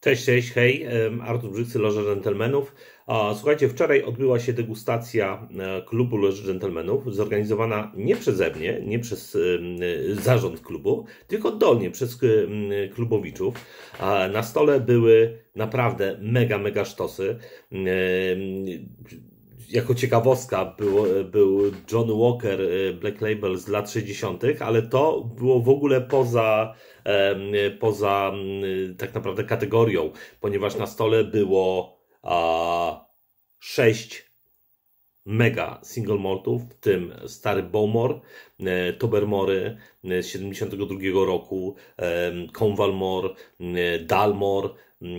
Cześć, cześć, hej, Artur Brzycy, Loża Dżentelmenów. Słuchajcie, wczoraj odbyła się degustacja e, klubu Loży Dżentelmenów, zorganizowana nie przeze mnie, nie przez zarząd klubu, tylko dolnie przez klubowiczów. Na stole były naprawdę mega, mega sztosy jako ciekawostka był, był John Walker e, Black Label z lat 60., ale to było w ogóle poza poza tak naprawdę kategorią, ponieważ na stole było a, 6 mega single maltów, w tym stary Bowmore, e, Tobermory e, z 72 roku, Convalmore, e, Dalmore, mm,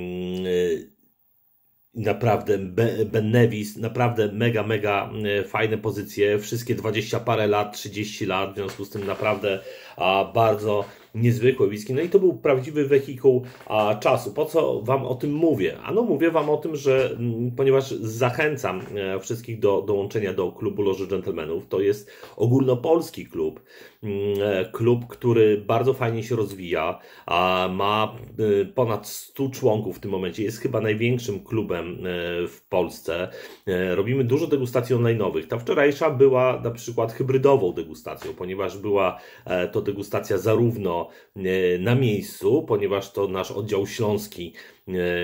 naprawdę Ben Nevis, naprawdę mega, mega fajne pozycje, wszystkie 20 parę lat, 30 lat, w związku z tym naprawdę bardzo niezwykłe whisky. No i to był prawdziwy wehikuł a, czasu. Po co Wam o tym mówię? Ano mówię Wam o tym, że m, mm, ponieważ zachęcam e, wszystkich do dołączenia do klubu Loży Gentlemanów. To jest ogólnopolski klub. Mm, e, klub, który bardzo fajnie się rozwija. A, ma e, ponad 100 członków w tym momencie. Jest chyba największym klubem e, w Polsce. E, robimy dużo degustacji online'owych. Ta wczorajsza była na przykład hybrydową degustacją, ponieważ była e, to degustacja zarówno E, na miejscu, ponieważ to nasz oddział śląski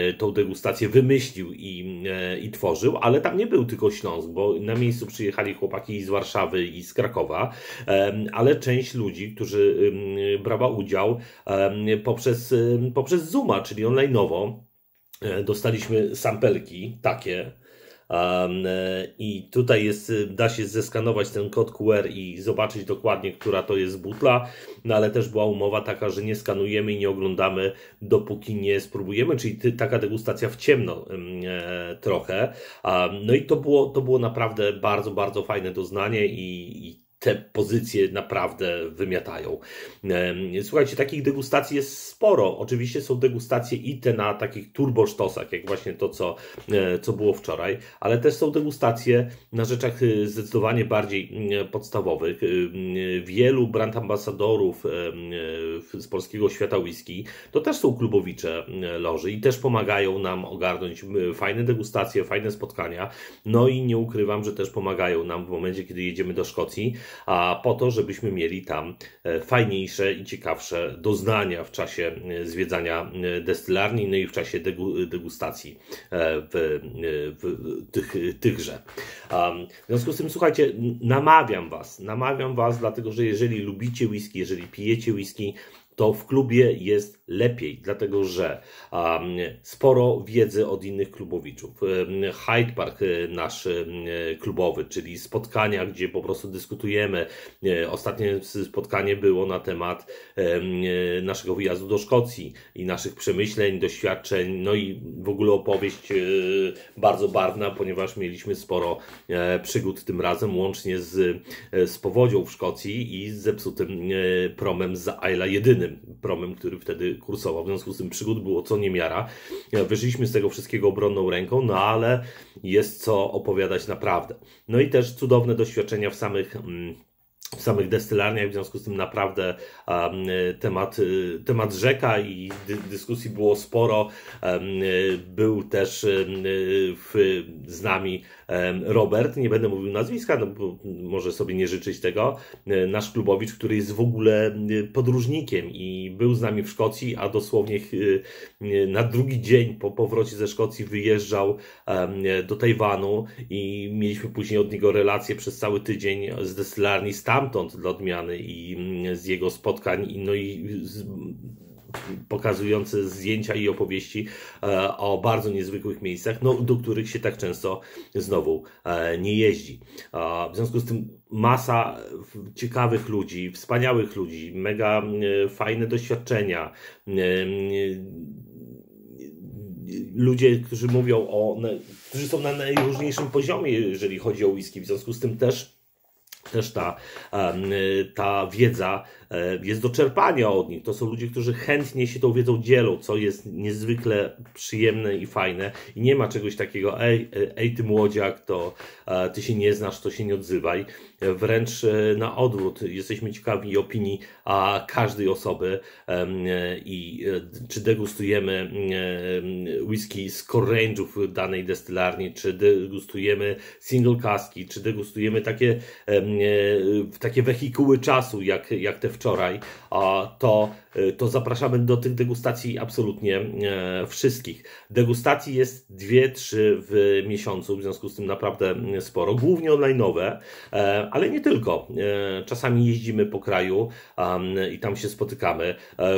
e, tą degustację wymyślił i, e, i tworzył, ale tam nie był tylko Śląsk, bo na miejscu przyjechali chłopaki z Warszawy i z Krakowa, ale część ludzi, którzy brała udział poprzez, poprzez Zooma, czyli online'owo, dostaliśmy sampelki takie, E, I tutaj jest, y, da się zeskanować ten kod QR i zobaczyć dokładnie, która to jest butla, no ale też była umowa taka, że nie skanujemy i nie oglądamy, dopóki nie spróbujemy, czyli taka degustacja w ciemno e, trochę. No i to było, to było naprawdę bardzo, bardzo fajne doznanie i, i te pozycje naprawdę wymiatają. Słuchajcie, takich degustacji jest sporo. Oczywiście są degustacje i te na takich turbosztosach, jak właśnie to, co, e, co było wczoraj, ale też są degustacje na rzeczach e, zdecydowanie bardziej podstawowych. Wielu brand ambasadorów z polskiego świata whisky to też są klubowicze loży i też pomagają nam ogarnąć fajne degustacje, fajne spotkania. No i nie ukrywam, że też pomagają nam w momencie, kiedy jedziemy do Szkocji, a po to, żebyśmy mieli tam e, fajniejsze i ciekawsze doznania w czasie e, zwiedzania e, destylarni, no i w czasie degustacji w, w tych, tychże. W związku z tym, słuchajcie, namawiam Was, namawiam Was, dlatego że jeżeli lubicie whisky, jeżeli pijecie whisky, to w klubie jest lepiej, dlatego że um, sporo wiedzy od innych klubowiczów. Um, Hyde Park e, nasz e, klubowy, czyli spotkania, gdzie po prostu dyskutujemy. E, ostatnie spotkanie było na temat naszego wyjazdu do Szkocji i naszych przemyśleń, doświadczeń, no i w ogóle opowieść bardzo barwna, ponieważ mieliśmy sporo przygód tym razem, łącznie z, z powodzią w Szkocji i z zepsutym promem z Isla jedyny jedynym promem, który wtedy kursował. W związku z tym przygód było co niemiara. E, wyszliśmy z tego wszystkiego obronną ręką, no ale jest co opowiadać naprawdę. No i też cudowne doświadczenia w samych. Mm, w samych destylarniach, w związku z tym naprawdę temat, y, temat rzeka i dy, dyskusji było sporo. Y, był też y, w, z nami Robert, nie będę mówił nazwiska, no bo może sobie nie życzyć tego, e, nasz klubowicz, który jest w ogóle podróżnikiem i był z nami w Szkocji, a dosłownie na drugi dzień po powrocie ze Szkocji wyjeżdżał do Tajwanu i mieliśmy później od niego relacje przez cały tydzień z destylarni, stan stamtąd dla odmiany i mm, z jego spotkań, no i z, pokazujące zdjęcia i opowieści e, o bardzo niezwykłych miejscach, no, do których się tak często znowu e, nie jeździ. W związku z tym masa ciekawych ludzi, wspaniałych ludzi, mega fajne doświadczenia ludzie, którzy mówią o, którzy są na najróżniejszym poziomie, jeżeli chodzi o whisky. W związku z tym też też ta, e, ta wiedza e, jest do czerpania od nich. To są ludzie, którzy chętnie się tą wiedzą dzielą, co jest niezwykle przyjemne i fajne. I nie ma czegoś takiego, ej, e, ej ty młodziak, to ty się nie znasz, to się nie odzywaj. Wręcz na odwrót, jesteśmy ciekawi opinii a każdej osoby i czy degustujemy whisky z range'ów danej destylarni, czy degustujemy single kaski, czy degustujemy takie E, takie wehikuły czasu, jak, jak te wczoraj, to E, to zapraszamy do tych degustacji absolutnie e, wszystkich. Degustacji jest 2-3 w miesiącu, w związku z tym naprawdę e, sporo, głównie online, ale nie tylko. Czasami jeździmy po kraju i tam się spotykamy.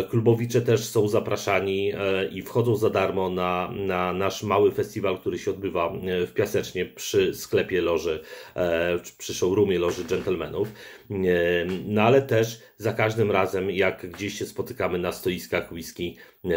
Klubowicze też są zapraszani i wchodzą za darmo na, na nasz mały festiwal, który się odbywa w Piasecznie przy sklepie Loży, przy showroomie Loży Gentlemanów. No ale też za każdym razem, jak gdzieś się spotykamy na stoiskach whisky, e,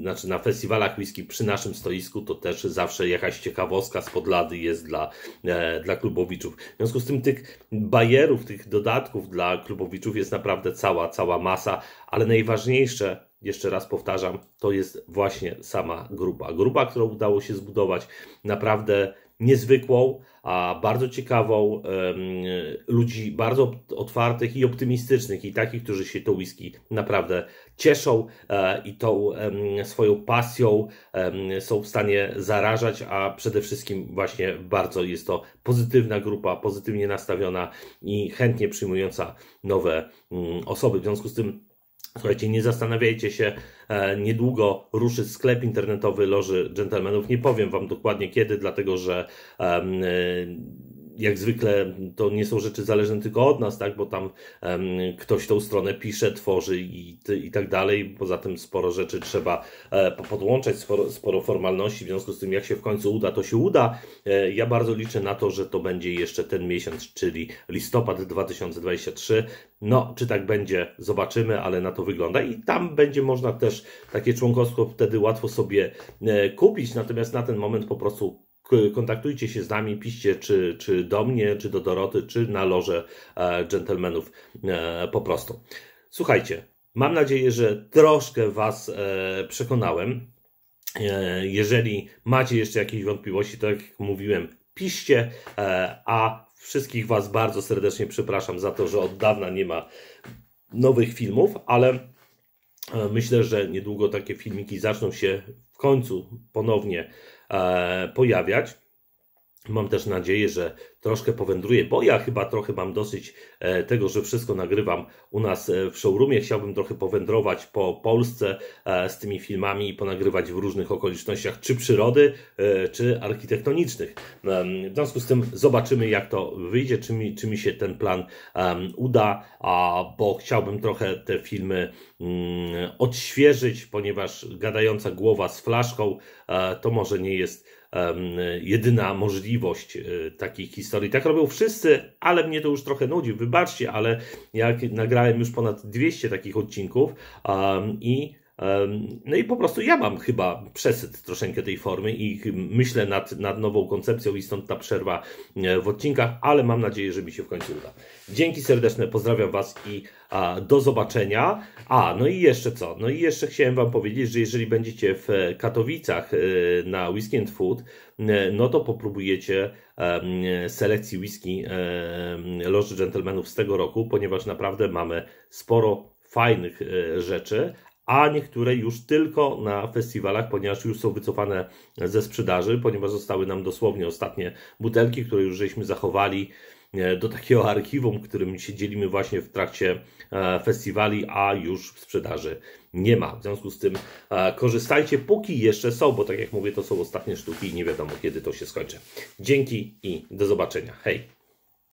znaczy na festiwalach whisky przy naszym stoisku, to też zawsze jakaś ciekawostka z podlady jest dla, e, dla klubowiczów. W związku z tym tych bajerów, tych dodatków dla klubowiczów jest naprawdę cała, cała masa, ale najważniejsze jeszcze raz powtarzam, to jest właśnie sama grupa. Grupa, którą udało się zbudować naprawdę niezwykłą, a bardzo ciekawą, ludzi bardzo otwartych i optymistycznych i takich, którzy się to whisky naprawdę cieszą e, i tą swoją pasją są w stanie zarażać, a przede wszystkim właśnie bardzo jest to pozytywna grupa, pozytywnie nastawiona i chętnie przyjmująca nowe mm, osoby. W związku z tym Słuchajcie, nie zastanawiajcie się, e, niedługo ruszy sklep internetowy Loży Dżentelmenów. Nie powiem Wam dokładnie kiedy, dlatego że e, jak zwykle to nie są rzeczy zależne tylko od nas, tak? bo tam um, ktoś tą stronę pisze, tworzy i, i tak dalej. Poza tym sporo rzeczy trzeba e, podłączać, sporo, sporo, formalności. W związku z tym, jak się w końcu uda, to się uda. E, ja bardzo liczę na to, że to będzie jeszcze ten miesiąc, czyli listopad 2023. No, czy tak będzie, zobaczymy, ale na to wygląda. I tam będzie można też takie członkostwo wtedy łatwo sobie e, kupić. Natomiast na ten moment po prostu kontaktujcie się z nami, piście, czy, czy do mnie, czy do Doroty, czy na loże e, dżentelmenów e, po prostu. Słuchajcie, mam nadzieję, że troszkę Was e, przekonałem. Jeżeli macie jeszcze jakieś wątpliwości, to tak jak mówiłem, piście. a wszystkich Was bardzo serdecznie przepraszam za to, że od dawna nie ma nowych filmów, ale myślę, że niedługo takie filmiki zaczną się w końcu ponownie E, pojawiać. Mam też nadzieję, że troszkę powędruję, bo ja chyba trochę mam dosyć e, tego, że wszystko nagrywam u nas e, w showroomie. Chciałbym trochę powędrować po Polsce e, z tymi filmami i ponagrywać w różnych okolicznościach, czy przyrody, czy architektonicznych. W związku z tym zobaczymy, jak to wyjdzie, czy mi, czy mi się ten plan uda, bo chciałbym trochę te filmy mm, odświeżyć, ponieważ gadająca głowa z flaszką to może nie jest jedyna możliwość e, takich historii. Tak robią wszyscy, ale mnie to już trochę nudzi, wybaczcie, ale jak nagrałem już ponad 200 takich odcinków i no i po prostu ja mam chyba przesyt troszeczkę tej formy i myślę nad, nad nową koncepcją i stąd ta przerwa e, w odcinkach, ale mam nadzieję, że mi się w końcu uda. Dzięki serdeczne, pozdrawiam Was i a, do zobaczenia. A, no i jeszcze co? No i jeszcze chciałem Wam powiedzieć, że jeżeli będziecie w Katowicach e, na Weekend Food, e, no to popróbujecie selekcji whisky Loży Gentlemanów z tego roku, ponieważ naprawdę mamy sporo fajnych rzeczy, a niektóre już tylko na festiwalach, ponieważ już są wycofane ze sprzedaży, ponieważ zostały nam dosłownie ostatnie butelki, które już żeśmy zachowali e, do takiego archiwum, którym się dzielimy właśnie w trakcie e, festiwali, a już w sprzedaży nie ma. W związku z tym e, korzystajcie, póki jeszcze są, bo tak jak mówię, to są ostatnie sztuki i nie wiadomo, kiedy to się skończy. Dzięki i do zobaczenia. Hej!